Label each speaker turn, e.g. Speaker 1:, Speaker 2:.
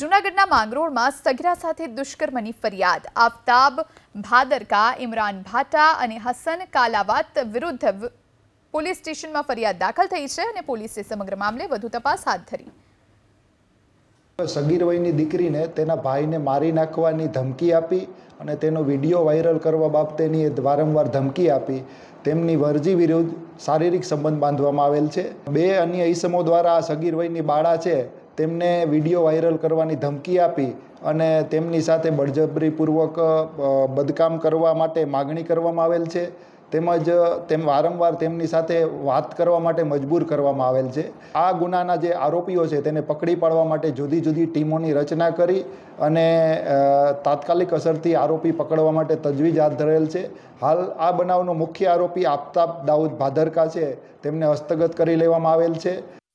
Speaker 1: જૂનાગઢના માંગરોળમાં સગીરા સાથે દુષ્કર્મની ફરિયાદ આફતાબ ભાદરકા ઇમરાન ભાટા અને હસન કાલાવાત વિરુદ્ધ પોલીસ સ્ટેશનમાં ફરિયાદ દાખલ થઈ છે અને પોલીસે સમગ્ર મામલે વધુ તપાસ હાથ ધરી
Speaker 2: સગીર વયની દીકરીને તેના ભાઈને મારી નાખવાની ધમકી આપી અને તેનો વિડીયો વાયરલ કરવા બાબતેની વારંવાર ધમકી આપી તેમની વરજી વિરુદ્ધ શારીરિક સંબંધ બાંધવામાં આવેલ છે બે અન્ય ઈસમો દ્વારા આ સગીર વયની બાળા છે તેમને વિડીયો વાયરલ કરવાની ધમકી આપી અને તેમની સાથે બળજબરીપૂર્વક બદકામ કરવા માટે માગણી કરવામાં આવેલ છે તેમજ તેમ વારંવાર તેમની સાથે વાત કરવા માટે મજબૂર કરવામાં આવેલ છે આ ગુનાના જે આરોપીઓ છે તેને પકડી પાડવા માટે જુદી જુદી ટીમોની રચના કરી અને તાત્કાલિક અસરથી આરોપી પકડવા માટે તજવીજ હાથ ધરેલ છે હાલ આ બનાવનો મુખ્ય આરોપી આફતાબ દાઉદ ભાદરકા છે તેમને હસ્તગત કરી લેવામાં આવેલ છે